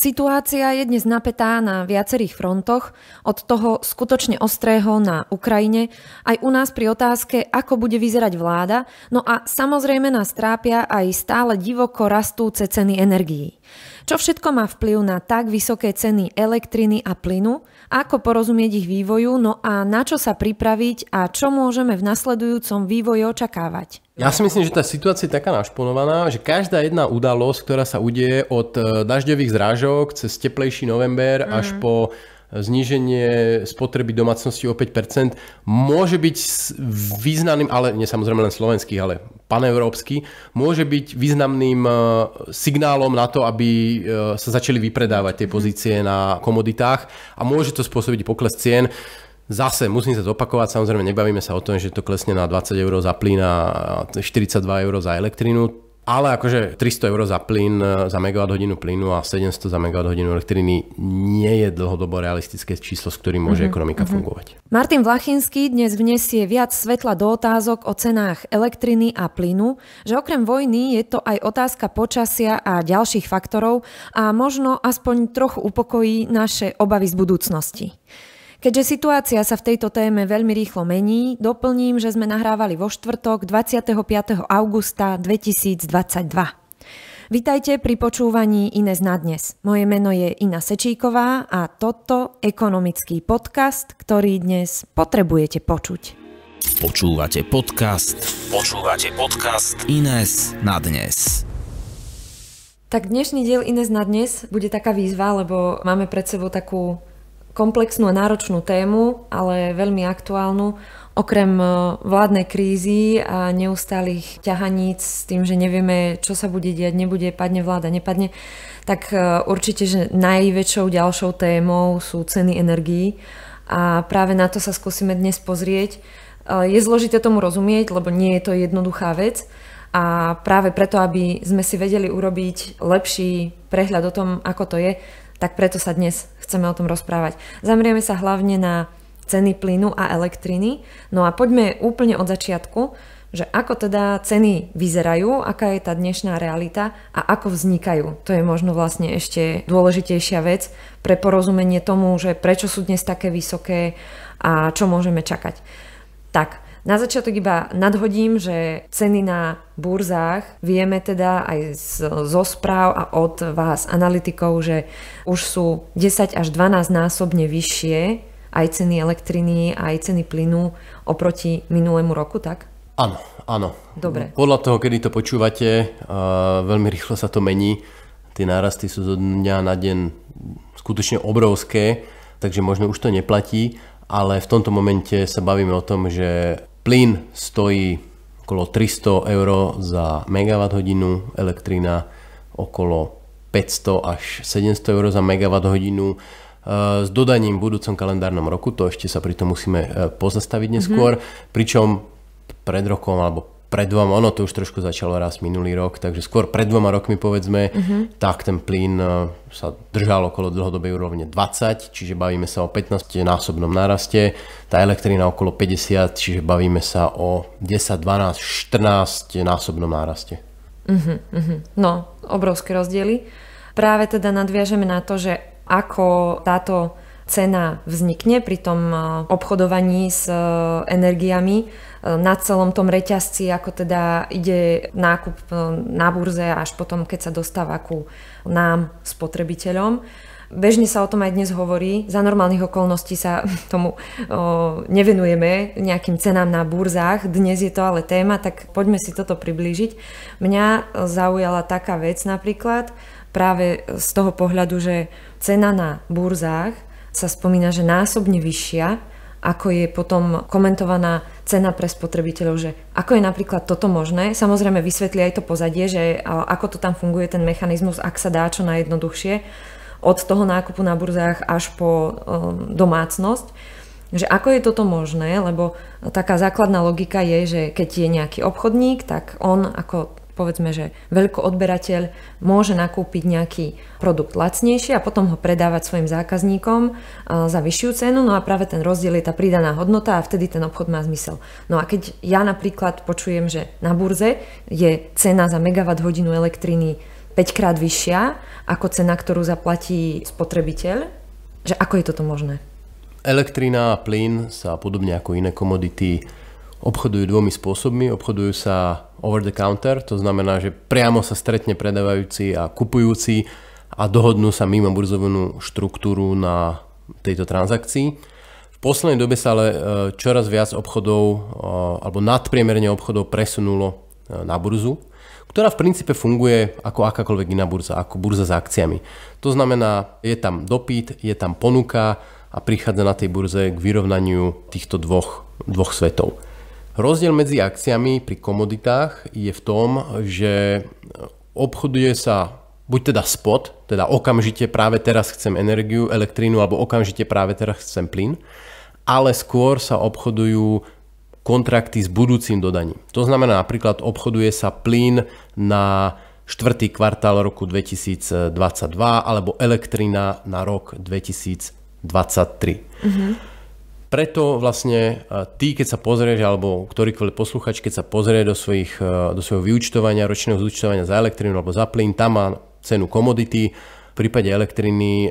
Situácia je dnes napätá na viacerých frontoch, od toho skutočne ostrého na Ukrajine, aj u nás pri otázke, ako bude vyzerať vláda, no a samozrejme nás trápia aj stále divoko rastúce ceny energií. Čo všetko má vplyv na tak vysoké ceny elektriny a plynu, ako porozumieť ich vývoju, no a na čo sa pripraviť a čo môžeme v nasledujúcom vývoji očakávať? Ja si myslím, že tá situácia je taká našponovaná, že každá jedna udalosť, ktorá sa udeje od e, dažďových zrážok cez teplejší november mm. až mhm. po zníženie spotreby domácnosti o 5% môže byť významným, ale nie samozrejme len slovenský, ale paneurópsky, môže byť významným e, signálom na to, aby e, sa začali vypredávať tie pozície na komoditách a môže to spôsobiť pokles cien. Zase, musím sa zopakovať, samozrejme nebavíme sa o tom, že to klesne na 20 eur za plyn a 42 eur za elektrínu ale akože 300 eur za plyn, e, za megawatt hodinu plynu a 700 za megawatt hodinu elektriny nie je dlhodobo realistické číslo, s ktorým môže mm-hmm. ekonomika mm-hmm. fungovať. Martin Vlachinský dnes vniesie viac svetla do otázok o cenách elektriny a plynu, že okrem vojny je to aj otázka počasia a ďalších faktorov a možno aspoň trochu upokojí naše obavy z budúcnosti. Keďže situácia sa v tejto téme veľmi rýchlo mení, doplním, že sme nahrávali vo štvrtok 25. augusta 2022. Vítajte pri počúvaní Ines na dnes. Moje meno je Ina Sečíková a toto ekonomický podcast, ktorý dnes potrebujete počuť. Počúvate podcast, počúvate podcast Ines na dnes. Tak dnešný diel Ines na dnes bude taká výzva, lebo máme pred sebou takú komplexnú a náročnú tému, ale veľmi aktuálnu. Okrem e, vládnej krízy a neustálých ťahaníc s tým, že nevieme, čo sa bude diať, nebude, padne vláda, nepadne, tak e, určite, že najväčšou ďalšou témou sú ceny energií a práve na to sa skúsime dnes pozrieť. E, je zložité tomu rozumieť, lebo nie je to jednoduchá vec, a práve preto, aby sme si vedeli urobiť lepší prehľad o tom, ako to je, tak preto sa dnes chceme o tom rozprávať. Zamrieme sa hlavne na ceny plynu a elektriny. No a poďme úplne od začiatku, že ako teda ceny vyzerajú, aká je tá dnešná realita a ako vznikajú. To je možno vlastne ešte dôležitejšia vec pre porozumenie tomu, že prečo sú dnes také vysoké a čo môžeme čakať. Tak, na začiatok iba nadhodím, že ceny na burzách vieme teda aj zo správ a od vás analytikov, že už sú 10 až 12 násobne vyššie aj ceny elektriny, aj ceny plynu oproti minulému roku, tak? Áno, áno. Dobre. Podľa toho, kedy to počúvate, veľmi rýchlo sa to mení. Tie nárasty sú zo dňa na deň skutočne obrovské, takže možno už to neplatí, ale v tomto momente sa bavíme o tom, že Plyn stojí okolo 300 eur za megawatt hodinu, elektrina okolo 500 až 700 eur za megawatt hodinu e, s dodaním v budúcom kalendárnom roku, to ešte sa pri tom musíme e, pozastaviť neskôr, mm-hmm. pričom pred rokom alebo pred dvoma, ono to už trošku začalo raz minulý rok, takže skôr pred dvoma rokmi povedzme, uh-huh. tak ten plyn eh, sa držal okolo dlhodobej úrovne 20, čiže bavíme sa o 15-násobnom náraste, tá elektrina okolo 50, čiže bavíme sa o 10, 12, 14-násobnom náraste. Uh-huh, uh-huh. No, obrovské rozdiely. Práve teda nadviažeme na to, že ako táto cena vznikne pri tom eh, obchodovaní s eh, energiami, E, na celom tom reťazci, ako teda ide nákup e, na burze až potom, keď sa dostáva ku nám, spotrebiteľom. Bežne sa o tom aj dnes hovorí. Za normálnych okolností sa tomu o, nevenujeme nejakým cenám na burzách. Dnes je to ale téma, tak poďme si toto priblížiť. Mňa e, zaujala taká vec napríklad práve z toho pohľadu, že cena na burzách sa spomína, že násobne vyššia ako je potom komentovaná cena pre spotrebiteľov, že ako je napríklad toto možné. Samozrejme vysvetli aj to pozadie, že ako to tam funguje ten mechanizmus, ak sa dá čo najjednoduchšie, od toho nákupu na burzách až po um, domácnosť že ako je toto možné, lebo taká základná logika je, že keď je nejaký obchodník, tak on ako povedzme, že veľkoodberateľ môže nakúpiť nejaký produkt lacnejšie a potom ho predávať svojim zákazníkom eh, za vyššiu cenu, no a práve ten rozdiel je tá pridaná hodnota a vtedy ten obchod má zmysel. No a keď ja napríklad počujem, že na burze je cena za megawatt hodinu elektriny 5 krát vyššia ako cena, ktorú zaplatí spotrebiteľ, že ako je toto možné? Elektrina a plyn sa podobne ako iné komodity obchodujú dvomi spôsobmi. Obchodujú sa over the counter, to znamená, že priamo sa stretne predávajúci a kupujúci a dohodnú sa mimo burzovnú štruktúru na tejto transakcii. V poslednej dobe sa ale e, čoraz viac obchodov e, alebo nadpriemerne obchodov presunulo e, na burzu, ktorá v princípe funguje ako akákoľvek iná burza, ako burza s akciami. To znamená, je tam dopyt, je tam ponuka a prichádza na tej burze k vyrovnaniu týchto dvoch, dvoch svetov. Rozdiel medzi akciami pri komoditách je v tom, že obchoduje sa buď teda spot, teda okamžite práve teraz chcem energiu, elektrínu alebo okamžite práve teraz chcem plyn, ale skôr sa obchodujú kontrakty s budúcim dodaním. To znamená napríklad obchoduje sa plyn na 4. kvartál roku 2022 alebo elektrina na rok 2023. Uh-huh. Mhm. Preto vlastne e, ty, keď sa pozrieš, alebo ktorýkoľvek posluchač, keď sa pozrie do, svojich, e, do svojho vyučtovania, ročného zúčtovania za elektrínu alebo za plyn, tam má cenu komodity, v prípade elektriny e,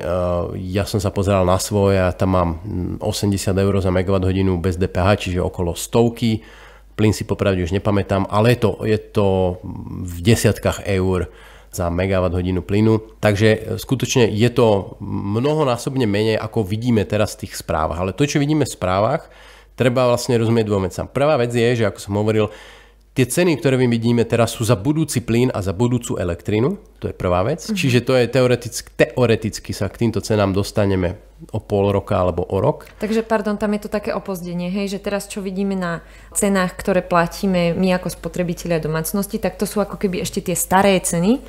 ja som sa pozeral na svoje a tam mám 80 mm, eur za megawatt hodinu bez DPH, čiže okolo stovky. Plyn si popravde už nepamätám, ale je to, je to v desiatkách eur za megawatt hodinu plynu. Takže e, skutočne je to mnohonásobne menej, ako vidíme teraz v tých správach. Ale to, čo vidíme v správach, treba vlastne rozumieť dvom vecam. Prvá vec je, že ako som hovoril, tie ceny, ktoré my vidíme teraz, sú za budúci plyn a za budúcu elektrínu. To je prvá vec. Mm-hmm. Čiže to je teoreticky, te, teoreticky sa k týmto cenám dostaneme o pol roka alebo o rok. Takže pardon, tam je to také opozdenie, hej, že teraz čo vidíme na cenách, ktoré platíme my ako spotrebitelia domácnosti, tak to sú ako keby ešte tie staré ceny.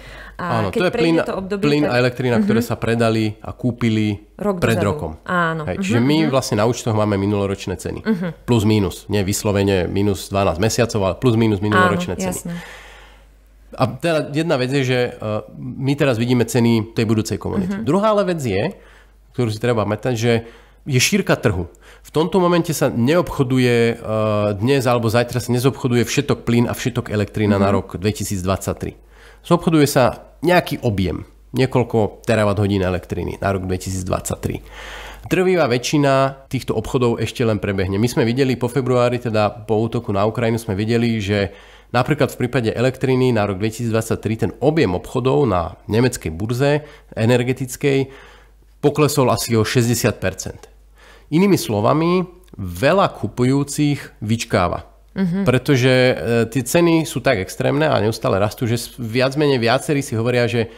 A Áno, keď to je plyn, to obdobie, plyn tak... a elektrina, uh-huh. ktoré mhm. sa predali a kúpili Rok pred dozadu. rokom. Áno. Hej, uh-huh. čiže my mhm. vlastne na účtoch máme minuloročné ceny. Uh-huh. Plus minus, nie vyslovene minus 12 mesiacov, ale plus minus minuloročné Áno, ceny. Jasne. A teda jedna vec je, že e, my teraz vidíme ceny tej budúcej komunity. Mm-hmm. Druhá ale vec je, ktorú si treba mätať, že je šírka trhu. V tomto momente sa neobchoduje e, dnes alebo zajtra sa nezobchoduje všetok plyn a všetok elektrina mm-hmm. na mhm. rok 2023. Zobchoduje sa nejaký objem, niekoľko terawatt hodín elektriny na rok 2023. Trvivá väčšina týchto obchodov ešte len prebehne. My sme videli po februári, teda po útoku na Ukrajinu, sme videli, že Napríklad v prípade elektriny na rok 2023 ten objem obchodov na nemeckej burze energetickej poklesol asi o 60%. Inými slovami, veľa kupujúcich vyčkáva. Mm-hmm. Pretože e, tie ceny sú tak extrémne a neustále rastú, že viac menej viacerí si hovoria, že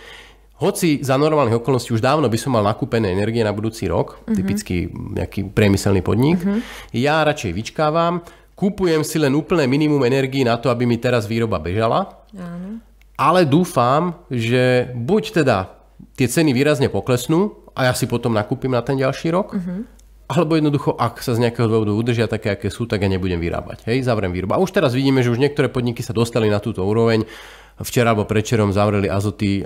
hoci za normálnych okolností už dávno by som mal nakúpené energie na budúci rok, mm-hmm. typický nejaký priemyselný podnik, mm-hmm. ja radšej vyčkávam Kúpujem si len úplné minimum energii na to, aby mi teraz výroba bežala. Áno. Ale dúfam, že buď teda tie ceny výrazne poklesnú a ja si potom nakúpim na ten ďalší rok, uh-huh alebo jednoducho, ak sa z nejakého dôvodu udržia také, aké sú, tak ja nebudem vyrábať. Hej, zavriem výrobu. A už teraz vidíme, že už niektoré podniky sa dostali na túto úroveň. Včera alebo predčerom zavreli azoty, e,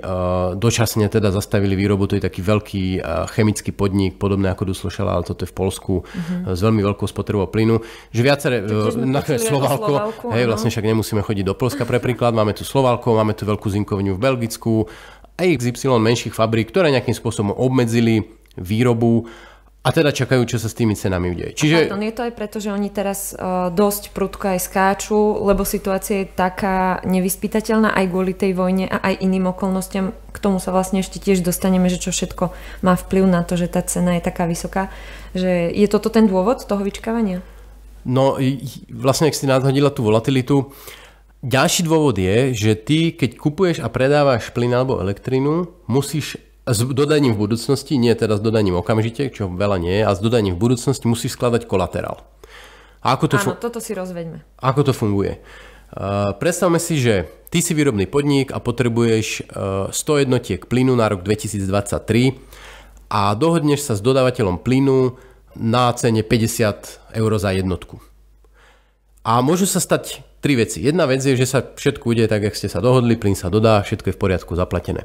dočasne teda zastavili výrobu, to je taký veľký e, chemický podnik, podobné ako Duslošala, ale toto je v Polsku, mm-hmm. s veľmi veľkou spotrebou plynu. Že viaceré, e, nakoniec Slovalko, Slovalku, hej, vlastne však nemusíme chodiť do Polska pre príklad, máme tu Slovalko, máme tu veľkú zinkovňu v Belgicku, a XY menších fabrík, ktoré nejakým spôsobom obmedzili výrobu a teda čakajú, čo sa s tými cenami udeje. Čiže... Pardon, je to aj preto, že oni teraz uh, dosť prudko aj skáču, lebo situácia je taká nevyspytateľná aj kvôli tej vojne a aj iným okolnostiam. K tomu sa vlastne ešte tiež dostaneme, že čo všetko má vplyv na to, že tá cena je taká vysoká. Že je toto ten dôvod toho vyčkávania? No vlastne, ak si nadhodila tú volatilitu, ďalší dôvod je, že ty, keď kupuješ a predávaš plyn alebo elektrinu, musíš s dodaním v budúcnosti, nie teda s dodaním okamžite, čo veľa nie je, a s dodaním v budúcnosti musí skladať kolaterál. A ako to Áno, fun- toto si rozveďme. Ako to funguje? Uh, predstavme si, že ty si výrobný podnik a potrebuješ uh, eh, 100 jednotiek plynu na rok 2023 a dohodneš sa s dodávateľom plynu na cene 50 eur za jednotku. A môžu sa stať tri veci. Jedna vec je, že sa všetko ide tak, jak ste sa dohodli, plyn sa dodá, všetko je v poriadku zaplatené.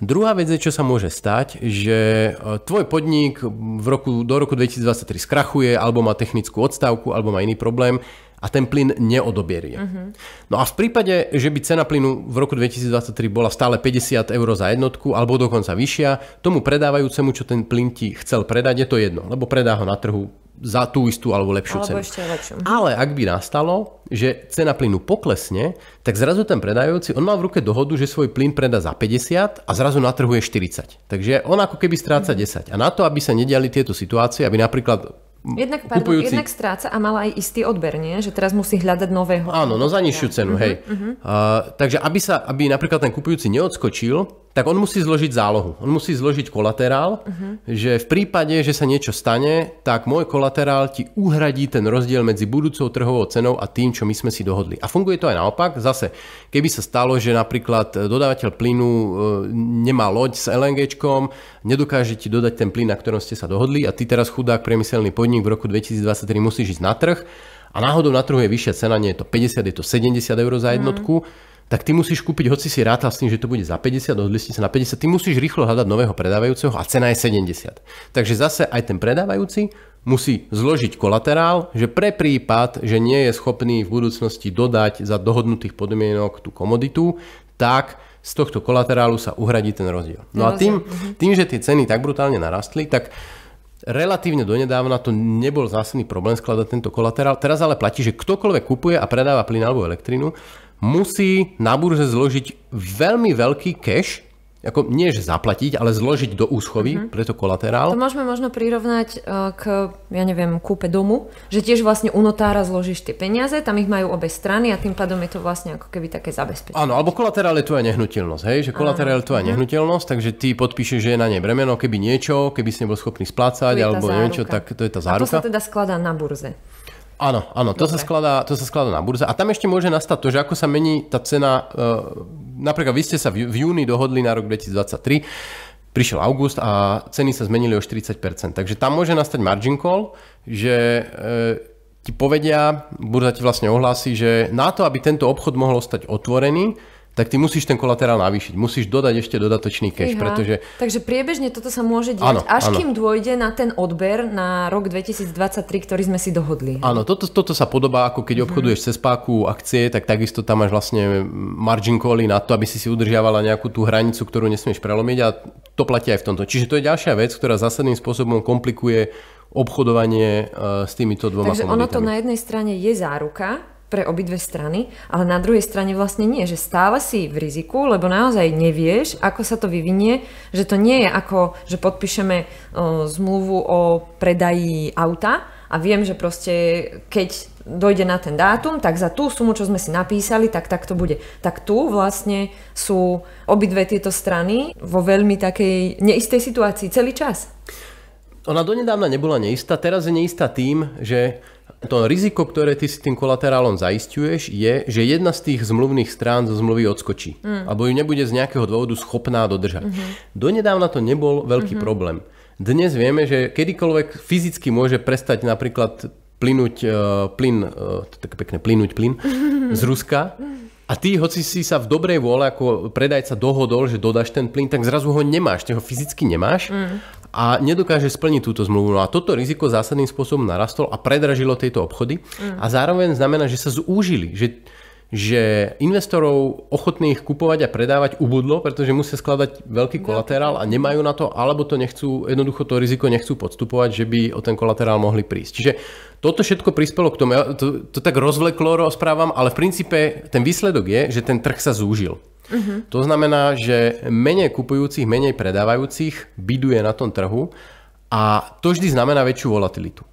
Druhá vec je, čo sa môže stať, že e, tvoj podnik v roku, do roku 2023 skrachuje, alebo má technickú odstávku, alebo má iný problém a ten plyn neodoberie. Uh-huh. No a v prípade, že by cena plynu v roku 2023 bola stále 50 eur za jednotku alebo dokonca vyššia, tomu predávajúcemu, čo ten plyn ti chcel predať, je to jedno, lebo predá ho na trhu za tú istú alebo lepšiu alebo cenu. Ešte lepšiu. Ale ak by nastalo, že cena plynu poklesne, tak zrazu ten predajúci, on má v ruke dohodu, že svoj plyn predá za 50 a zrazu na trhu je 40. Takže on ako keby stráca mm. 10. A na to, aby sa nediali tieto situácie, aby napríklad Jednak, pardon, kupujúci... jednak stráca a mala aj istý odber, nie? Že teraz musí hľadať nového. Áno, no za nižšiu cenu, mhm, hej. Uh-huh. Uh, takže aby sa, aby napríklad ten kupujúci neodskočil, tak on musí zložiť zálohu. On musí zložiť kolaterál, uh-huh. že v prípade, že sa niečo stane, tak môj kolaterál ti uhradí ten rozdiel medzi budúcou trhovou cenou a tým, čo my sme si dohodli. A funguje to aj naopak. Zase, keby sa stalo, že napríklad e, dodávateľ plynu e, nemá loď s LNG, nedokáže ti dodať ten plyn, na ktorom ste sa dohodli a ty teraz chudák priemyselný podnik v roku 2023 musíš ísť na trh a náhodou na trhu je vyššia cena, nie je to 50, je to 70 eur za jednotku. Uh-huh tak ty musíš kúpiť, hoci si rátal s tým, že to bude za 50, odlistiť sa na 50, ty musíš rýchlo hľadať nového predávajúceho a cena je 70. Takže zase aj ten predávajúci musí zložiť kolaterál, že pre prípad, že nie je schopný v budúcnosti dodať za dohodnutých podmienok tú komoditu, tak z tohto kolaterálu sa uhradí ten rozdiel. No a tým, mhm. tým že tie ceny tak brutálne narastli, tak relatívne donedávna to nebol zásadný problém skladať tento kolaterál. Teraz ale platí, že ktokoľvek kupuje a predáva plyn alebo elektrinu, musí na burze zložiť veľmi veľký cash, ako nie že zaplatiť, ale zložiť do úschovy, uh-huh. preto kolaterál. To môžeme možno prirovnať e, k, ja neviem, kúpe domu, že tiež vlastne u notára zložíš tie peniaze, tam ich majú obe strany a tým pádom je to vlastne ako keby také zabezpečenie. Áno, alebo kolaterál je tvoja nehnuteľnosť, hej, že kolaterál je tvoja uh-huh. nehnuteľnosť, takže ty podpíšeš, že je na nej bremeno, keby niečo, keby si nebol schopný splácať alebo záruka. tak to je tá záruka. A to sa teda skladá na burze. Áno, áno, to sa, skladá, to sa skladá na burze. A tam ešte môže nastať to, že ako sa mení tá cena, uh, napríklad vy ste sa v, v júni dohodli na rok 2023, prišiel august a ceny sa zmenili o 40%. Takže tam môže nastať margin call, že uh, ti povedia, burza ti vlastne ohlási, že na to, aby tento obchod mohol ostať otvorený, tak ty musíš ten kolaterál navýšiť. Musíš dodať ešte dodatočný cash, pretože... Takže priebežne toto sa môže diať, až áno. kým dôjde na ten odber na rok 2023, ktorý sme si dohodli. Áno, toto, toto sa podobá, ako keď mhm. obchoduješ cez páku akcie, tak takisto tam máš vlastne margin cally na to, aby si si udržiavala nejakú tú hranicu, ktorú nesmieš prelomiť a to platí aj v tomto. Čiže to je ďalšia vec, ktorá zásadným spôsobom komplikuje obchodovanie eh, s týmito dvoma Takže komoditami. ono to na jednej strane je záruka, pre obidve strany, ale na druhej strane vlastne nie, že stále si v riziku, lebo naozaj nevieš, ako sa to vyvinie, že to nie je ako, že podpíšeme uh, zmluvu o predaji auta a viem, že proste keď dojde na ten dátum, tak za tú sumu, čo sme si napísali, tak tak to bude. Tak tu vlastne sú obidve tieto strany vo veľmi takej neistej situácii celý čas. Ona donedávna nebola neistá, teraz je neistá tým, že to riziko, ktoré ty si tým kolaterálom zaisťuješ, je, že jedna z tých zmluvných strán zo zmluvy odskočí. Mm. Alebo ju nebude z nejakého dôvodu schopná dodržať. Mm-hmm. Donedávna to nebol veľký mm-hmm. problém. Dnes vieme, že kedykoľvek fyzicky môže prestať napríklad plynúť uh, plyn, uh, to také pekné, plynúť plyn z Ruska. A ty, hoci si sa v dobrej vôle ako predajca dohodol, že dodáš ten plyn, tak zrazu ho nemáš, ty ho fyzicky nemáš. Mm a nedokáže splniť túto zmluvu. No a toto riziko zásadným spôsobom narastol a predražilo tieto obchody mm. a zároveň znamená, že sa zúžili, že že investorov ochotných kupovať a predávať ubudlo, pretože musia skladať veľký kolaterál a nemajú na to, alebo to nechcú, jednoducho to riziko nechcú podstupovať, že by o ten kolaterál mohli prísť. Čiže toto všetko prispelo k tomu, ja to, to tak rozvleklo rozprávam, ale v princípe ten výsledok je, že ten trh sa zúžil. Uh-huh. To znamená, že menej kupujúcich, menej predávajúcich biduje na tom trhu a to vždy znamená väčšiu volatilitu.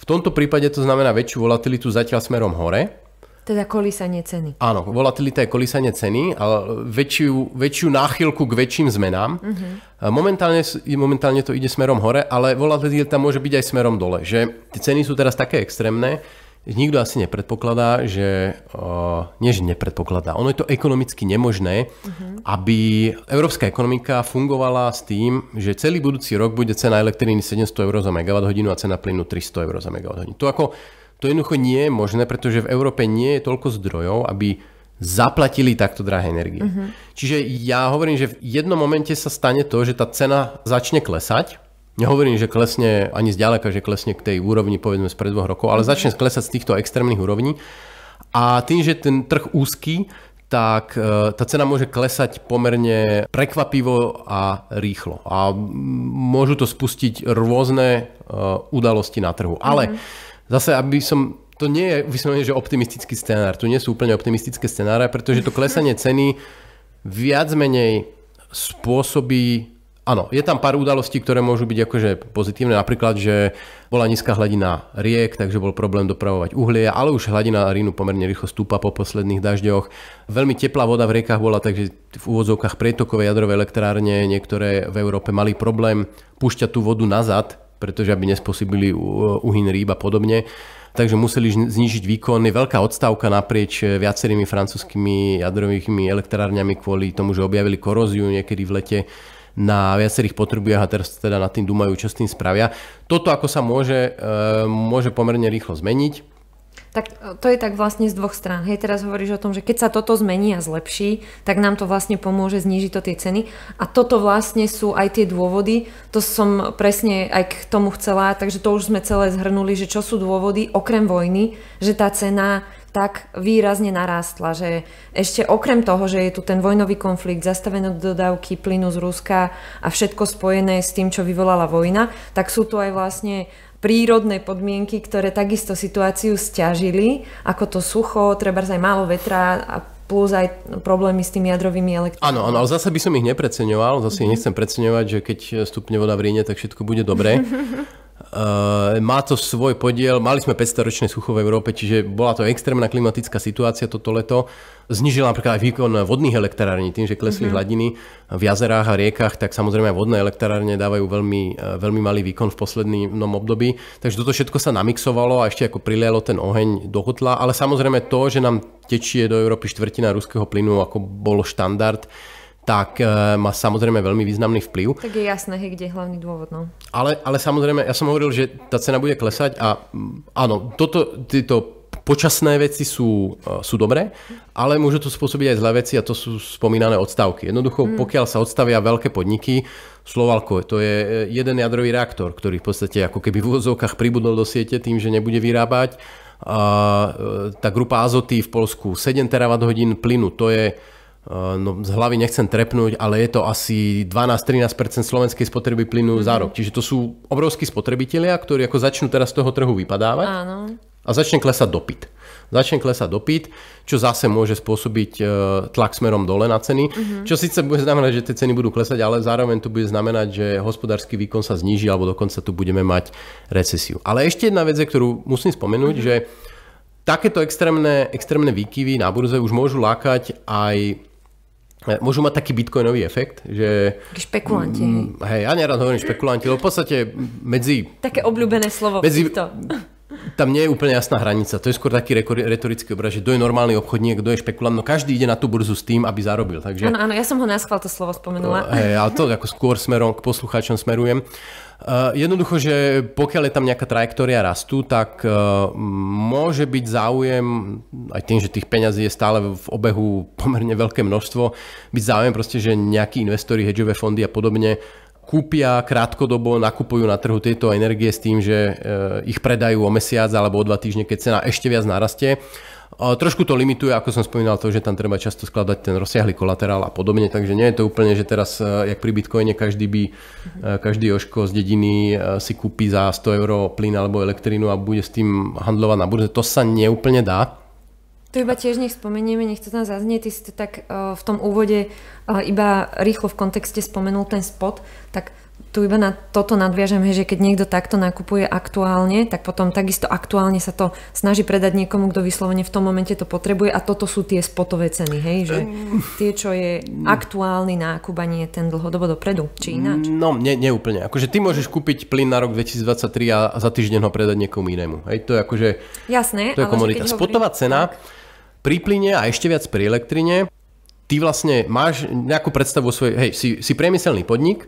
V tomto prípade to znamená väčšiu volatilitu zatiaľ smerom hore, teda kolísanie ceny. Áno, volatilita je kolísanie ceny, ale väčšiu, väčšiu náchylku k väčším zmenám. Uh-huh. Momentálne, momentálne to ide smerom hore, ale volatilita môže byť aj smerom dole. Že tie ceny sú teraz také extrémne, nikto asi nepredpokladá, že uh, nie, že nepredpokladá, ono je to ekonomicky nemožné, uh-huh. aby európska ekonomika fungovala s tým, že celý budúci rok bude cena elektriny 700 eur za megawatt hodinu a cena plynu 300 eur za megawatt hodinu. To, ako, to jednoducho nie je možné, pretože v Európe nie je toľko zdrojov, aby zaplatili takto drahé energie. Uh-huh. Čiže ja hovorím, že v jednom momente sa stane to, že tá cena začne klesať, Nehovorím, že klesne ani zďaleka, že klesne k tej úrovni povedzme z pred dvoch rokov, ale mhm. začne klesať z týchto extrémnych úrovní. A tým, že ten trh úzky, tak e, tá cena môže klesať pomerne prekvapivo a rýchlo. A môžu to spustiť rôzne e, udalosti na trhu. Mhm. Ale zase, aby som to nie je vyslovene, že optimistický scenár. Tu nie sú úplne optimistické scenáre, pretože to klesanie ceny viac menej spôsobí Áno, je tam pár udalostí, ktoré môžu byť akože pozitívne. Napríklad, že bola nízka hladina riek, takže bol problém dopravovať uhlie, ale už hladina Rínu pomerne rýchlo stúpa po posledných dažďoch. Veľmi teplá voda v riekach bola, takže v úvodzovkách prietokové jadrové elektrárne niektoré v Európe mali problém púšťať tú vodu nazad, pretože aby nespôsobili uhyn rýb a podobne. Takže museli znižiť výkon. Je veľká odstávka naprieč viacerými francúzskými jadrovými elektrárňami kvôli tomu, že objavili koróziu niekedy v lete na viacerých potrebujach a teraz teda nad tým dúmajú, čo s tým spravia. Toto ako sa môže, eh, môže pomerne rýchlo zmeniť. Tak eh, to je tak vlastne z dvoch strán. Hej, teraz hovoríš o tom, že keď sa toto zmení a zlepší, tak nám to vlastne pomôže znížiť to tie ceny. A toto vlastne sú aj tie dôvody, to som presne aj k tomu chcela, takže to už sme celé zhrnuli, že čo sú dôvody, okrem vojny, že tá cena tak výrazne narástla, že ešte okrem toho, že je tu ten vojnový konflikt, zastavené dodávky plynu z Ruska a všetko spojené s tým, čo vyvolala vojna, tak sú tu aj vlastne prírodné podmienky, ktoré takisto situáciu stiažili, ako to sucho, treba aj málo vetra a plus aj problémy s tými jadrovými elektrárnymi. Áno, áno, ale zase by som ich nepreceňoval, zase mm-hmm. nechcem preceňovať, že keď stupne voda v Ríne, tak všetko bude dobré. Eh, má to svoj podiel. Mali sme 500-ročné sucho v Európe, čiže bola to extrémna klimatická situácia toto leto. Znižila napríklad aj výkon vodných elektrární tým, že klesli uh-huh. hladiny v jazerách a riekach, tak samozrejme aj vodné elektrárne dávajú veľmi, eh, veľmi malý výkon v poslednom období. Takže toto všetko sa namixovalo a ešte ako prilielo ten oheň do kotla. Ale samozrejme to, že nám tečie do Európy štvrtina ruského plynu, ako bolo štandard, tak eh, má samozrejme veľmi významný vplyv. Tak je jasné, kde je hlavný důvod. No. Ale, ale samozřejmě, já jsem hovoril, že ta cena bude klesať a ano, mm, toto, tyto počasné veci sú, eh, sú dobré, ale môžu to spôsobiť aj zlé veci a to sú spomínané odstavky. Jednoducho, mm. pokiaľ sa odstavia veľké podniky, Slovalko, to je eh, jeden jadrový reaktor, ktorý v podstate ako keby v úvodzovkách pribudol do siete tým, že nebude vyrábať. A, tá grupa Azoty v Polsku 7 terawatt hodín plynu, to je Eh, no z hlavy nechcem trepnúť, ale je to asi 12-13% slovenskej spotreby plynu mm-hmm. za mhm. rok. Čiže to sú obrovskí spotrebitelia, ktorí ako začnú teraz z toho trhu vypadávať Áno. a začne klesať dopyt. Začne klesať dopyt, čo zase môže spôsobiť eh, tlak smerom dole na ceny, mm-hmm. čo síce bude znamenať, že tie ceny budú klesať, ale zároveň to bude znamenať, že hospodársky výkon sa zniží alebo dokonca tu budeme mať recesiu. Ale ešte jedna vec, ktorú musím spomenúť, mm-hmm. že takéto extrémne, extrémne výkyvy na burze už môžu lákať aj E, môžu mať taký bitcoinový efekt, že... Taký Špekulanti. M, mm, mm, hej, ja nerad hovorím špekulanti, lebo v podstate medzi... Také obľúbené slovo. Medzi, to. tam nie je úplne jasná hranica. To je skôr taký retorický obraz, že kto je normálny obchodník, kto je špekulant, no každý ide na tú burzu s tým, aby zarobil. Takže... Áno, áno, ja som ho náschval to slovo spomenula. Hej, ale to ako skôr smerom k poslucháčom smerujem. Uh, Eh, jednoducho, že pokiaľ je tam nejaká trajektória rastu, tak uh, môže byť záujem, aj tým, že tých peňazí je stále v obehu pomerne veľké množstvo, byť záujem proste, že nejakí investori, hedžové fondy a podobne kúpia krátkodobo, nakupujú na trhu tieto energie s tým, že uh, ich predajú o mesiac alebo o dva týždne, keď cena ešte viac narastie trošku to limituje, ako som spomínal, to, že tam treba často skladať ten rozsiahly kolaterál a podobne, takže nie je to úplne, že teraz, e, jak pri Bitcoine, každý by, e, každý oško z dediny e, si kúpi za 100 euro plyn alebo elektrínu a bude s tým handlovať na burze. To sa neúplne dá. To iba tiež nech spomenieme, nech to tam zaznie, ty si to tak v tom úvode iba rýchlo v kontexte spomenul ten spot, tak tu iba na toto nadviažem, že keď niekto takto nakupuje aktuálne, tak potom takisto aktuálne sa to snaží predať niekomu, kto vyslovene v tom momente to potrebuje a toto sú tie spotové ceny, hej, že tie, čo je aktuálny nákup a nie ten dlhodobo dopredu, či ináč? No, nie, nie úplne. Akože ty môžeš kúpiť plyn na rok 2023 a za týždeň ho predať niekomu inému. Hej, to je akože... Jasné, to je ale komodita. Spotová cena tak. pri plyne a ešte viac pri elektrine, ty vlastne máš nejakú predstavu o svojej, hej, si, si priemyselný podnik,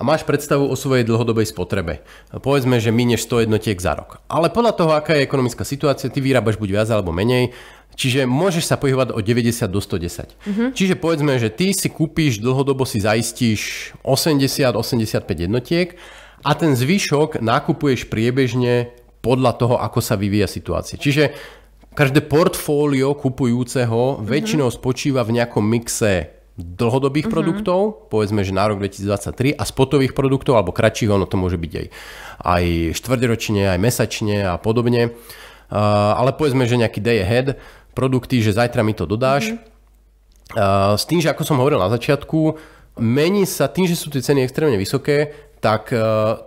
a máš predstavu o svojej dlhodobej spotrebe. Povedzme, že minieš 100 jednotiek za rok. Ale podľa toho, aká je ekonomická situácia, ty vyrábaš buď viac alebo menej, Čiže môžeš sa pohybovať od 90 do 110. Mm-hmm. Čiže povedzme, že ty si kúpiš, dlhodobo si zaistíš 80-85 jednotiek a ten zvyšok nakupuješ priebežne podľa toho, ako sa vyvíja situácia. Čiže každé portfólio kupujúceho mm-hmm. väčšinou mhm. spočíva v nejakom mixe dlhodobých uh-huh. produktov, povedzme, že na rok 2023 a spotových produktov alebo kratších, ono to môže byť aj, aj štvrťročne, aj mesačne a podobne. Uh, ale povedzme, že nejaký day ahead, produkty, že zajtra mi to dodáš. Uh-huh. Uh, s tým, že ako som hovoril na začiatku, mení sa tým, že sú tie ceny extrémne vysoké, tak e,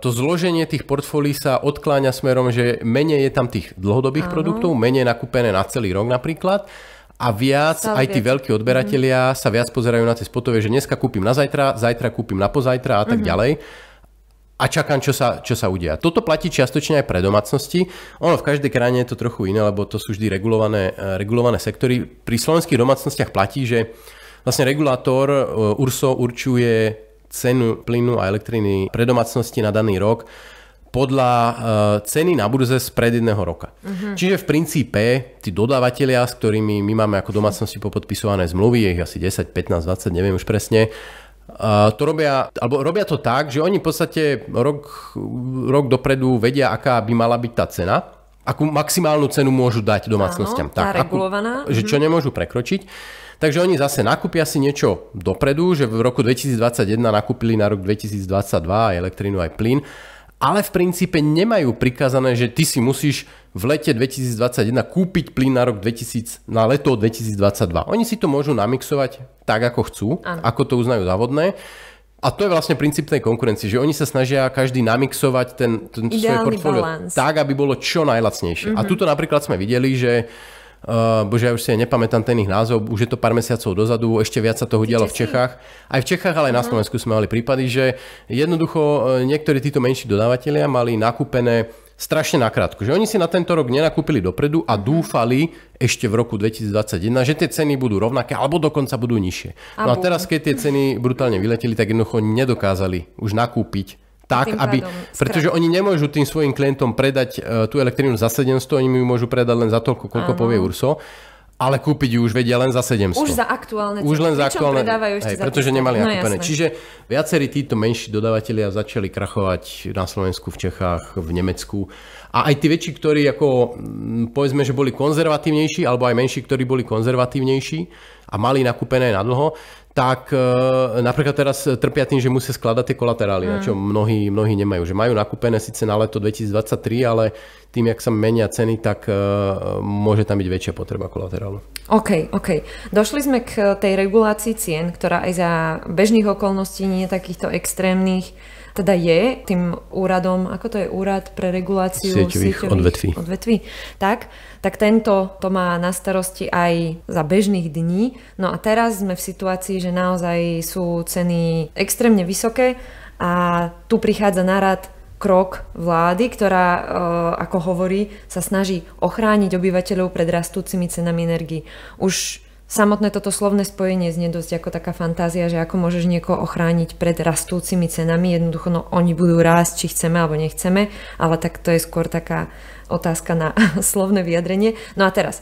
to zloženie tých portfólií sa odkláňa smerom, že menej je tam tých dlhodobých ano. produktov, menej nakúpené na celý rok napríklad a viac Stále aj tí viac. veľkí odberatelia mm sa viac pozerajú na tie spotové, že dneska kúpim na zajtra, zajtra kúpim na pozajtra a tak mm ďalej a čakám, čo sa, čo sa udia. Toto platí čiastočne aj pre domácnosti. Ono v každej krajine je to trochu iné, lebo to sú vždy regulované, eh, regulované sektory. Pri slovenských domácnostiach platí, že vlastne regulátor eh, URSO určuje cenu plynu a elektriny pre domácnosti na daný rok podľa eh, ceny na burze spred jedného roka. Uh-huh. Čiže v princípe tí dodávateľia, s ktorými my máme ako domácnosti popodpisované zmluvy, je ich asi 10, 15, 20, neviem už presne, eh, to robia, alebo robia to tak, že oni v podstate rok, rok dopredu vedia, aká by mala byť tá cena, akú maximálnu cenu môžu dať domácnostiam. Áno, tá tak, regulovaná. Akú, že čo mhm. nemôžu prekročiť. Takže oni zase nakúpia si niečo dopredu, že v roku 2021 nakúpili na rok 2022 aj elektrínu, aj plyn ale v princípe nemajú prikázané, že ty si musíš v lete 2021 kúpiť plyn na rok 2000, na leto 2022. Oni si to môžu namixovať tak, ako chcú, ano. ako to uznajú závodné. A to je vlastne princíp tej konkurencie, že oni sa snažia každý namixovať ten, ten svoj portfólio balance. tak, aby bolo čo najlacnejšie. Mm-hmm. A mhm. tuto napríklad sme videli, že Uh, bože, ja už si nepamätám ten ich názov, už je to pár mesiacov dozadu, ešte viac sa toho dialo v Čechách. Aj v Čechách, ale aj na mhm. Slovensku sme mali prípady, že jednoducho eh, niektorí títo menší dodávateľia mali nakúpené strašne nakrátko. Že oni si na tento rok nenakúpili dopredu a mhm. dúfali ešte v roku 2021, že tie ceny budú rovnaké alebo dokonca budú nižšie. No a teraz, keď tie ceny brutálne vyleteli, tak jednoducho nedokázali už nakúpiť tak, aby, pretože oni nemôžu tým svojim klientom predať uh, tú elektrínu za 700, oni ju môžu predať len za toľko, koľko ano. povie Urso ale kúpiť ju už vedia len za 700. Už za aktuálne ceny. Už len za aktuálne, predávajú ešte hej, za pretože nemali nakúpené. No, Čiže viacerí títo menší dodavatelia začali krachovať na Slovensku, v Čechách, v Nemecku. A aj tí väčší, ktorí ako, mm, povedzme, že boli konzervatívnejší, alebo aj menší, ktorí boli konzervatívnejší a mali nakúpené na dlho, tak e, napríklad teraz trpia tým, že musia skladať tie kolaterály, mm. na čo mm. mnohí, mnohí nemajú. Že majú nakúpené síce na leto 2023, ale tým, jak sa menia ceny, tak e, môže tam byť väčšia potreba kolaterálu. OK, OK. Došli sme k tej regulácii cien, ktorá aj za bežných okolností, nie takýchto extrémnych, teda je tým úradom, ako to je úrad pre reguláciu sieťových, sieťových odvetví. odvetví. Tak, tak tento to má na starosti aj za bežných dní. No a teraz sme v situácii, že naozaj sú ceny extrémne vysoké a tu prichádza narad krok vlády, ktorá, e, ako hovorí, sa snaží ochrániť obyvateľov pred rastúcimi cenami energii. Už samotné toto slovné spojenie znie dosť ako taká fantázia, že ako môžeš niekoho ochrániť pred rastúcimi cenami, jednoducho no oni budú rásť, či chceme alebo nechceme, ale tak to je skôr taká otázka na slovné vyjadrenie. No a teraz,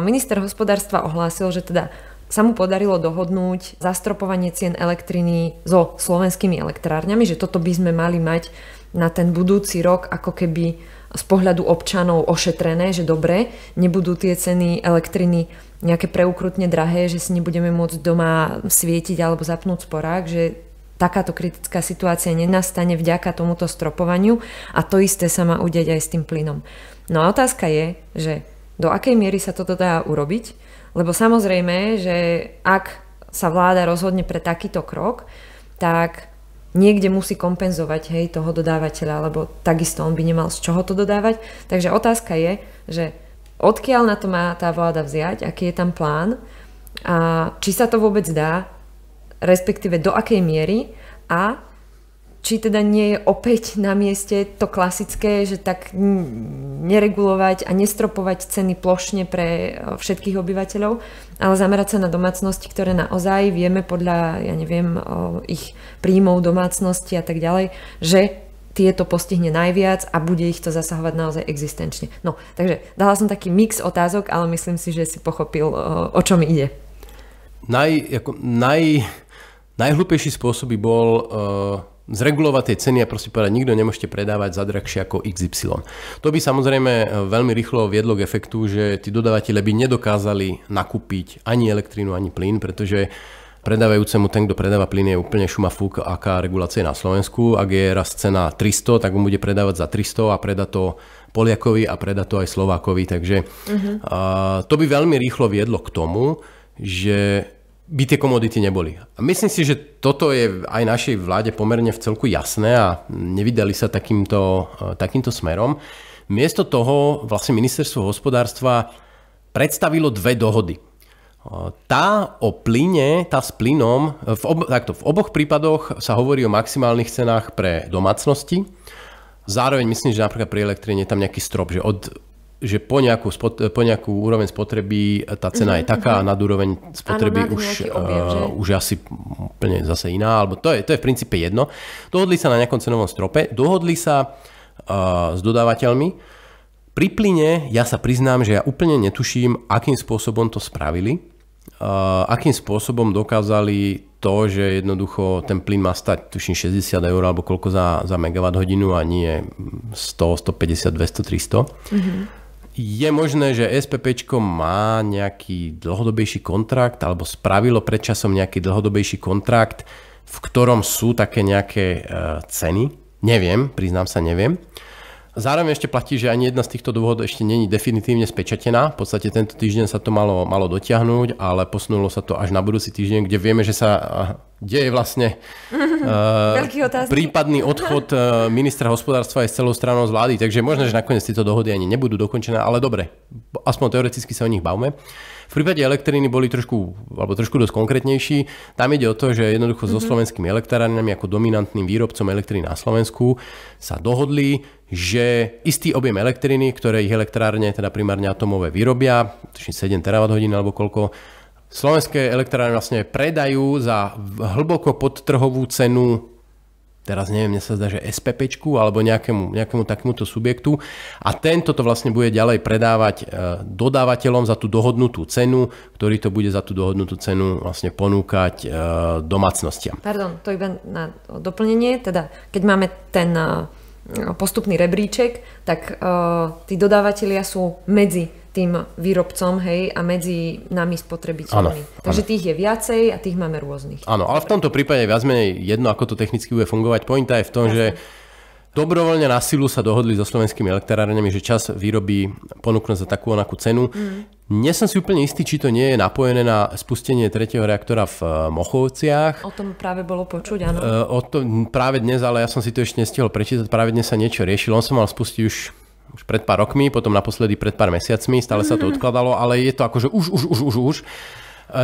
minister hospodárstva ohlásil, že teda sa mu podarilo dohodnúť zastropovanie cien elektriny so slovenskými elektrárňami, že toto by sme mali mať na ten budúci rok ako keby z pohľadu občanov ošetrené, že dobre, nebudú tie ceny elektriny nejaké preukrutne drahé, že si nebudeme môcť doma svietiť alebo zapnúť sporák, že takáto kritická situácia nenastane vďaka tomuto stropovaniu a to isté sa má udeť aj s tým plynom. No a otázka je, že do akej miery sa toto dá urobiť, lebo samozrejme, že ak sa vláda rozhodne pre takýto krok, tak niekde musí kompenzovať hej, toho dodávateľa, lebo takisto on by nemal z čoho to dodávať. Takže otázka je, že odkiaľ na to má tá vláda vziať, aký je tam plán a či sa to vôbec dá, respektíve do akej miery a či teda nie je opäť na mieste to klasické, že tak neregulovať a nestropovať ceny plošne pre e, všetkých obyvateľov, ale zamerať sa na domácnosti, ktoré naozaj vieme podľa, ja neviem, ich príjmov domácnosti a tak ďalej, že tieto postihne najviac a bude ich to zasahovať naozaj existenčne. No, takže dala som taký mix otázok, ale myslím si, že si pochopil, o čom ide. Naj, ako, naj, najhlúpejší spôsob by bol uh, zregulovať tie ceny a proste povedať, nikto nemôžete predávať za drahšie ako XY. To by samozrejme e, veľmi rýchlo viedlo k efektu, že tí dodávateľe by nedokázali nakúpiť ani elektrínu, ani plyn, pretože uh, predávajúcemu, ten, kto predáva plyn, je úplne šuma fúk, aká regulácia je na Slovensku. Ak je raz cena 300, tak mu bude predávať za 300 a preda to Poliakovi a preda to aj Slovákovi. Takže uh-huh. a, to by veľmi rýchlo viedlo k tomu, že by tie komodity neboli. A myslím si, že toto je aj našej vláde pomerne v celku jasné a nevydali sa takýmto, e, takýmto smerom. Miesto toho vlastne ministerstvo hospodárstva predstavilo dve dohody. Tá o plyne, tá s plynom, v, ob, takto, v oboch prípadoch sa hovorí o maximálnych cenách pre domácnosti. Zároveň myslím, že napríklad pri elektrine je tam nejaký strop, že, od, že po, nejakú spot, po nejakú úroveň spotreby tá cena mm-hmm. je mhm, taká mhm. a nad úroveň spotreby ano, už, objem, uh, už asi úplne zase iná, alebo to je, to je v princípe jedno. Dohodli sa na nejakom cenovom strope, dohodli sa uh, s dodávateľmi. Pri plyne ja sa priznám, že ja úplne netuším, akým spôsobom to spravili akým spôsobom dokázali to, že jednoducho ten plyn má stať tuším 60 eur alebo koľko za, za megawatt hodinu a nie 100, 150, 200, 300. Mm-hmm. Je možné, že SPP má nejaký dlhodobejší kontrakt alebo spravilo predčasom nejaký dlhodobejší kontrakt, v ktorom sú také nejaké e, ceny. Neviem, priznám sa, neviem. Zároveň ešte platí, že ani jedna z týchto dôvod ešte není definitívne spečatená. V podstate tento týždeň sa to malo, malo dotiahnuť, ale posunulo sa to až na budúci týždeň, kde vieme, že sa deje vlastne uh, prípadný odchod e, ministra hospodárstva aj s celou stranou z vlády. Takže možno, že nakoniec tieto dohody ani nebudú dokončené, ale dobre, aspoň teoreticky sa o nich bavme. V prípade elektriny boli trošku, alebo trošku dosť konkrétnejší. Tam ide o to, že jednoducho mm-hmm. so mhm. slovenskými elektrárňami ako dominantným výrobcom elektriny na Slovensku sa dohodli, že istý objem elektriny, ktoré ich elektrárne, teda primárne atomové, vyrobia, tuším 7 TWh alebo koľko, slovenské elektrárne vlastne predajú za hlboko podtrhovú cenu teraz neviem, mne sa zdá, že SPPčku alebo nejakému, nejakému takémuto subjektu a tento to vlastne bude ďalej predávať e, dodávateľom za tú dohodnutú cenu, ktorý to bude za tú dohodnutú cenu vlastne ponúkať e, domácnostiam. Pardon, to iba na doplnenie, teda keď máme ten e, postupný rebríček, tak tí dodávateľia sú medzi tým výrobcom, hej, a medzi nami spotrebiteľmi. Ano, Takže ano. tých je viacej a tých máme rôznych. Áno, ale v tomto prípade viac menej jedno, ako to technicky bude fungovať. Pointa je v tom, Jasne. že dobrovoľne na silu sa dohodli so slovenskými elektrárňami, že čas výroby ponúknu za takú onakú cenu. Mm. Nie som si úplne istý, či to nie je napojené na spustenie tretieho reaktora v eh, Mochovciach. O tom práve bolo počuť, áno. E, o to, práve dnes, ale ja som si to ešte nestihol prečítať, práve dnes sa niečo riešilo. On som mal spustiť už už pred pár rokmi, potom naposledy pred pár mesiacmi, stále sa to mhm. odkladalo, ale je to akože už, už, už, už, už. E,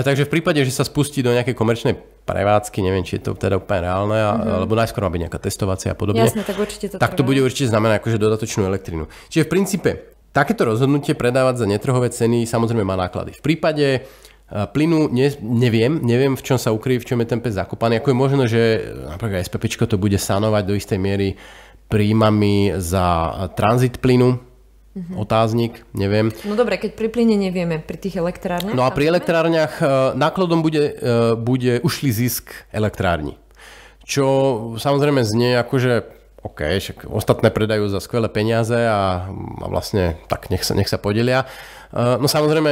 takže v prípade, že sa spustí do nejakej komerčnej prevádzky, neviem, či je to teda úplne reálne, mm-hmm. alebo najskôr má byť nejaká testovacia a podobne. Jasne, tak určite to Tak to bude určite znamená akože dodatočnú elektrinu. Čiže v princípe, takéto rozhodnutie predávať za netrhové ceny samozrejme má náklady. V prípade e, plynu ne, neviem, neviem v čom sa ukryje, v čom je ten pes zakopaný. Ako je možné, že napríklad SPP to bude sanovať do istej miery príjmami za tranzit plynu, Mm-hmm. Otáznik, neviem. No dobre, keď pri plyne nevieme, pri tých elektrárniach. No a pri elektrárniach e, nákladom bude, e, bude ušli zisk elektrárni. Čo samozrejme znie ako, že OK, však ostatné predajú za skvelé peniaze a, a vlastne tak nech sa, nech sa podelia. E, no samozrejme,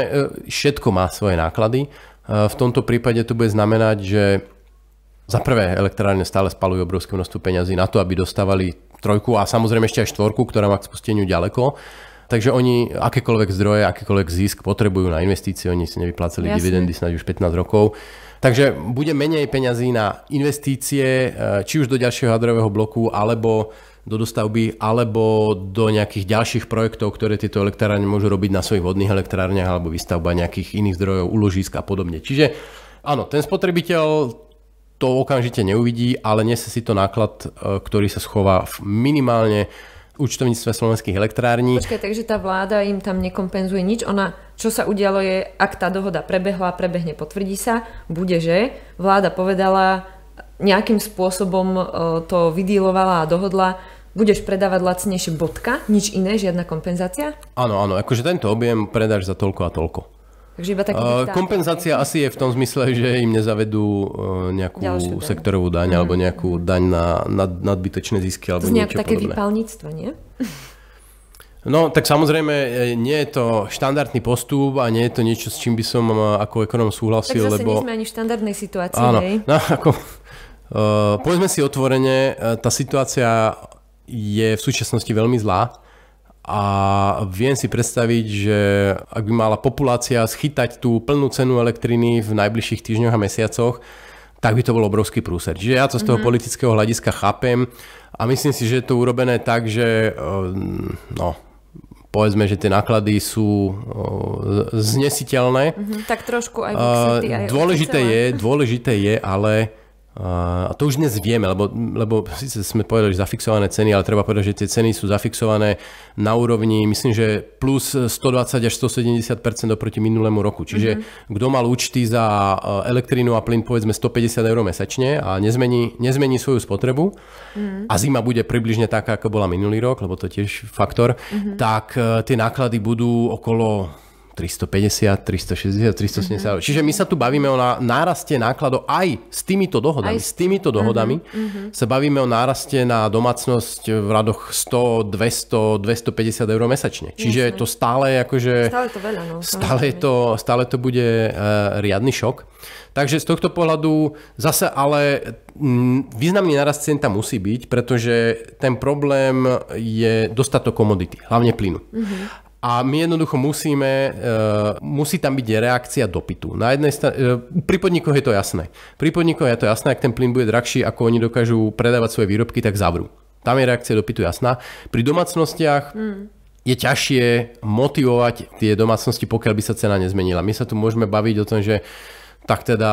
všetko má svoje náklady. V tomto prípade to bude znamenať, že za prvé, elektrárne stále spalujú obrovské množstvo peňazí na to, aby dostávali trojku a samozrejme ešte aj štvorku, ktorá má k spusteniu ďaleko. Takže oni akékoľvek zdroje, akékoľvek zisk potrebujú na investície, oni si nevyplácali Jasne. dividendy snáď už 15 rokov. Takže bude menej peňazí na investície, e, či už do ďalšieho hadrového bloku, alebo do dostavby, alebo do nejakých ďalších projektov, ktoré tieto elektrárne môžu robiť na svojich vodných elektrárniach, alebo výstavba nejakých iných zdrojov, uložísk a podobne. Čiže áno, ten spotrebiteľ to okamžite neuvidí, ale nese si to náklad, e, ktorý sa schová v minimálne účtovníctve slovenských elektrární. Počkaj, takže tá vláda im tam nekompenzuje nič. Ona, čo sa udialo je, ak tá dohoda prebehla, prebehne, potvrdí sa, bude, že vláda povedala, nejakým spôsobom e, to vydílovala a dohodla, budeš predávať lacnejšie bodka, nič iné, žiadna kompenzácia? Áno, áno, akože tento objem predáš za toľko a toľko. Takže iba taký uh, eh, kompenzácia asi je v tom zmysle, že im nezavedú eh, nejakú sektorovú daň mm. alebo nejakú daň na nad, nadbytočné zisky alebo to je také vypalníctvo, nie? No, tak samozrejme, eh, nie je to štandardný postup a nie je to niečo, s čím by som ako ekonom súhlasil, tak zase lebo... nie sme ani v štandardnej situácii, Áno, hej? No, ako, uh, povedzme si otvorene, tá situácia je v súčasnosti veľmi zlá a viem si predstaviť, že ak by mala populácia schytať tú plnú cenu elektriny v najbližších týždňoch a mesiacoch, tak by to bol obrovský prúser. Čiže ja to z toho mm-hmm. politického hľadiska chápem a myslím si, že je to urobené tak, že ehm, no, povedzme, že tie náklady sú e, znesiteľné. Mm-hmm, tak trošku aj, aj Dôležité je, dôležité je ale a to už dnes vieme, lebo, lebo síce sme povedali, že zafixované ceny, ale treba povedať, že tie ceny sú zafixované na úrovni, myslím, že plus 120 až 170 oproti minulému roku. Čiže mm-hmm. kto mal účty za eh, elektrínu a plyn povedzme 150 eur mesačne a nezmení, nezmení svoju spotrebu mm-hmm. a zima bude približne taká, ako bola minulý rok, lebo to tiež faktor, mm-hmm. tak eh, tie náklady budú okolo 350, 360, 370. Mm-hmm. Čiže my sa tu bavíme o náraste nákladov aj s týmito dohodami. Aj s týmito dohodami mm-hmm. sa bavíme o náraste na domácnosť v radoch 100, 200, 250 eur mesačne. Čiže Jasne. to stále akože... Stále to veľa, no. Stále, to, stále to bude uh, riadny šok. Takže z tohto pohľadu zase ale významný narast cien tam musí byť, pretože ten problém je dostatok komodity, hlavne plynu. Mm-hmm. A my jednoducho musíme, uh, musí tam byť reakcia dopytu. Na jednej strane, uh, pri podnikoch je to jasné. Pri podnikoch je to jasné, ak ten plyn bude drahší, ako oni dokážu predávať svoje výrobky, tak zavrú. Tam je reakcia dopytu jasná. Pri domácnostiach mm je ťažšie motivovať tie domácnosti, pokiaľ by sa cena nezmenila. My sa tu môžeme baviť o tom, že tak teda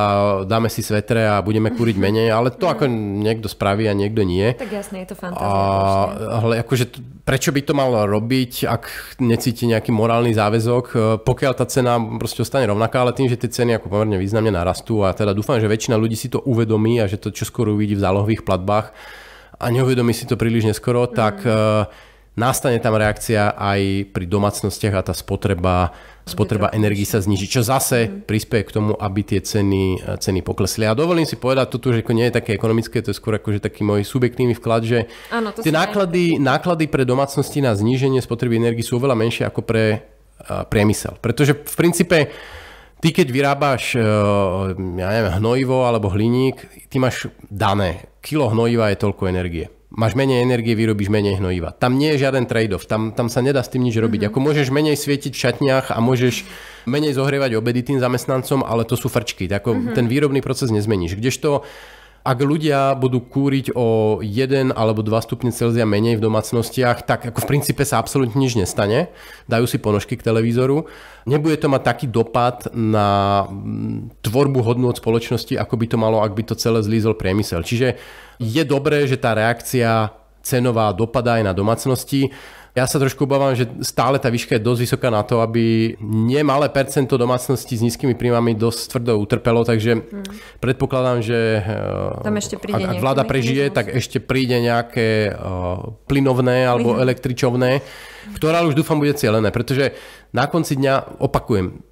dáme si svetre a budeme kúriť menej, ale to ako niekto spraví a niekto nie. Tak jasne, je to fantázia. ale akože, prečo by to mal robiť, ak necíti nejaký morálny záväzok, e, pokiaľ tá cena proste ostane rovnaká, ale tým, že tie ceny ako pomerne významne narastú a teda dúfam, že väčšina ľudí si to uvedomí a že to čo skoro uvidí v zálohových platbách a neuvedomí si to príliš neskoro, mm. tak mhm. e, nastane tam reakcia aj pri domácnostiach a tá spotreba spotreba energii sa zniží, čo zase mhm. prispieje k tomu, aby tie ceny, eh, ceny poklesli. A dovolím si povedať toto, že nie je také ekonomické, to je skôr akože taký môj subjektívny vklad, že ano, tie náklady, aj... náklady pre domácnosti na zníženie spotreby energii sú oveľa menšie ako pre eh, priemysel. Pretože v princípe ty keď vyrábaš eh, ja neviem, hnojivo alebo hliník, ty máš dané. Kilo hnojiva je toľko energie máš menej energie, vyrobíš menej hnojiva. Tam nie je žiaden trade-off, tam, tam sa nedá s tým nič robiť. Mm-hmm. Ako môžeš menej svietiť v šatniach a môžeš menej zohrievať obedy tým zamestnancom, ale to sú frčky. Tako, mm-hmm. Ten výrobný proces nezmeníš. Kdežto ak ľudia budú kúriť o 1 alebo 2 stupne Celzia menej v domácnostiach, tak ako v princípe sa absolútne nič nestane. Dajú si ponožky k televízoru. Nebude to mať taký dopad na mm, tvorbu hodnot spoločnosti, ako by to malo, ak by to celé zlízol priemysel. Čiže je dobré, že tá reakcia cenová dopadá aj na domácnosti. Ja sa trošku obávam, že stále tá výška je dosť vysoká na to, aby nemalé percento domácností s nízkymi príjmami dosť tvrdo utrpelo, takže hmm. predpokladám, že eh, Tam ešte príde ak, ak vláda prežije, tak ešte príde nejaké uh, plynovné alebo mm električovné, ktorá už dúfam bude cieľené, pretože na konci dňa, opakujem,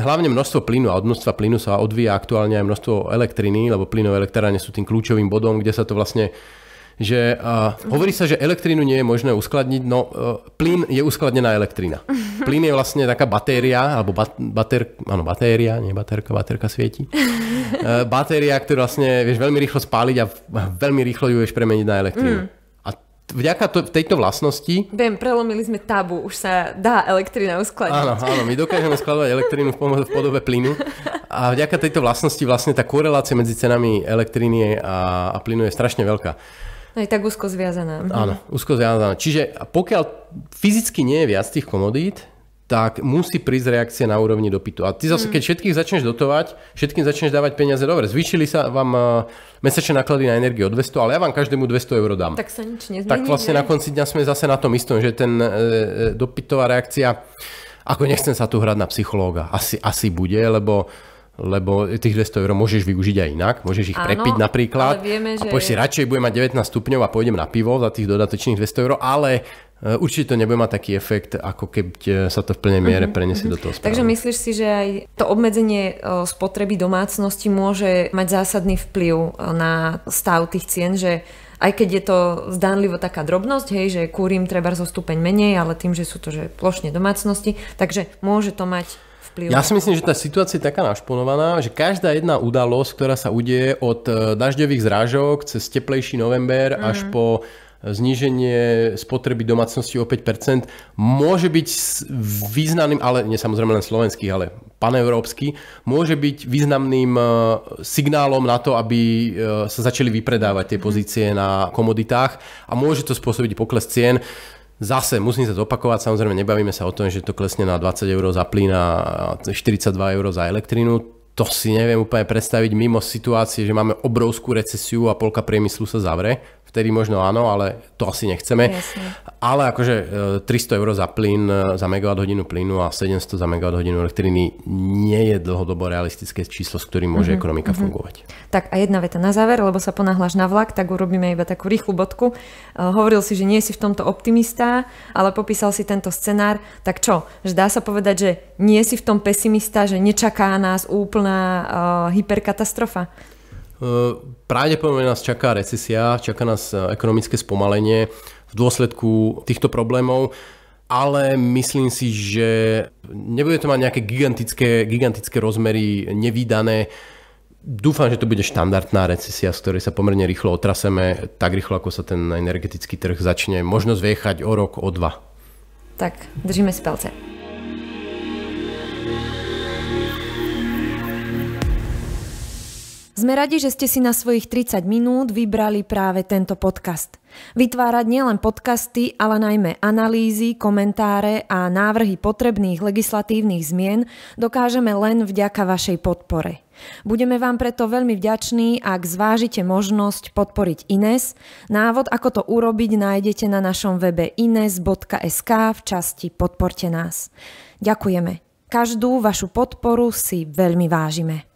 hlavne množstvo plynu a od množstva plynu sa odvíja aktuálne aj množstvo elektriny, lebo plynové elektrárne sú tým kľúčovým bodom, kde sa to vlastne že uh, hovorí sa, že elektrínu nie je možné uskladniť, no uh, plyn je uskladnená elektrina. Plyn je vlastne taká batéria, alebo bat, bater, áno, batéria, nie baterka, baterka svieti. Uh, batéria, ktorú vlastne vieš veľmi rýchlo spáliť a veľmi rýchlo ju vieš premeniť na elektrínu. Mm vďaka to, tejto vlastnosti... Viem, prelomili sme tabu, už sa dá elektrina uskladniť. Áno, áno, my dokážeme skladovať elektrínu v, v podobe plynu a vďaka tejto vlastnosti vlastne tá korelácia medzi cenami elektriny a, a plynu je strašne veľká. No je tak úzko zviazaná. Mhm. Áno, úzko zviazaná. Čiže pokiaľ fyzicky nie je viac tých komodít, tak musí prísť reakcia na úrovni dopytu. A ty zase, mhm. keď všetkých začneš dotovať, všetkým začneš dávať peniaze, dobre, zvýšili sa vám e, mesačné náklady na energiu o 200, ale ja vám každému 200 eur dám. Tak sa nič nezmení. Tak vlastne ne? na konci dňa sme zase na tom istom, že ten e, e, dopytová reakcia, ako nechcem sa tu hrať na psychológa, asi, asi bude, lebo lebo tých 200 eur môžeš využiť aj inak, môžeš ich Áno, prepiť napríklad vieme, že... a povieš si, radšej budem mať 19 stupňov a pôjdem na pivo za tých dodatočných 200 eur, ale e, určite to nebude mať taký efekt, ako keď e, sa to v plnej miere mhm, preniesie mm-hmm. do toho správne. Takže myslíš si, že aj to obmedzenie e, spotreby domácnosti môže mať zásadný vplyv na stav tých cien, že aj keď je to zdánlivo taká drobnosť, hej, že kúrim treba zo stupeň menej, ale tým, že sú to že plošne domácnosti, takže môže to mať vplyv? Ja si myslím, že tá situácia je taká našponovaná, že každá jedna udalosť, ktorá sa udeje od e, dažďových zrážok cez teplejší november mm. až po zníženie spotreby domácnosti o 5%, môže byť významným, ale nie samozrejme len slovenský, ale paneurópsky, môže byť významným e, signálom na to, aby e, sa začali vypredávať tie mhm. pozície na komoditách a môže to spôsobiť pokles cien. Zase musím sa zopakovať, samozrejme nebavíme sa o tom, že to klesne na 20 eur za plyn a 42 eur za elektrínu to si neviem úplne predstaviť mimo situácie, že máme obrovskú recesiu a polka priemyslu sa zavre. Vtedy možno áno, ale to asi nechceme. Jasne. Ale akože 300 e, eur za plyn, e, za megawatt hodinu plynu a 700 za megawatt hodinu elektriny nie je dlhodobo realistické číslo, s ktorým môže mm-hmm. ekonomika mm-hmm. fungovať. Tak a jedna veta na záver, lebo sa ponáhľaš na vlak, tak urobíme iba takú rýchlu bodku. E, hovoril si, že nie si v tomto optimista, ale popísal si tento scenár. Tak čo, že dá sa povedať, že nie si v tom pesimista, že nečaká nás úplne úplná uh, hyperkatastrofa? Eh, pravdepodobne nás čaká recesia, čaká nás eh, ekonomické spomalenie v dôsledku týchto problémov, ale myslím si, že nebude to mať nejaké gigantické, gigantické rozmery, nevýdané. Dúfam, že to bude štandardná recesia, z ktorej sa pomerne rýchlo otraseme, tak rýchlo, ako sa ten energetický trh začne možno zviechať o rok, o dva. Tak, držíme si palce. Sme radi, že ste si na svojich 30 minút vybrali práve tento podcast. Vytvárať nielen podcasty, ale najmä analýzy, komentáre a návrhy potrebných legislatívnych zmien dokážeme len vďaka vašej podpore. Budeme vám preto veľmi vďační, ak zvážite možnosť podporiť Ines. Návod, ako to urobiť, nájdete na našom webe ines.sk v časti Podporte nás. Ďakujeme. Každú vašu podporu si veľmi vážime.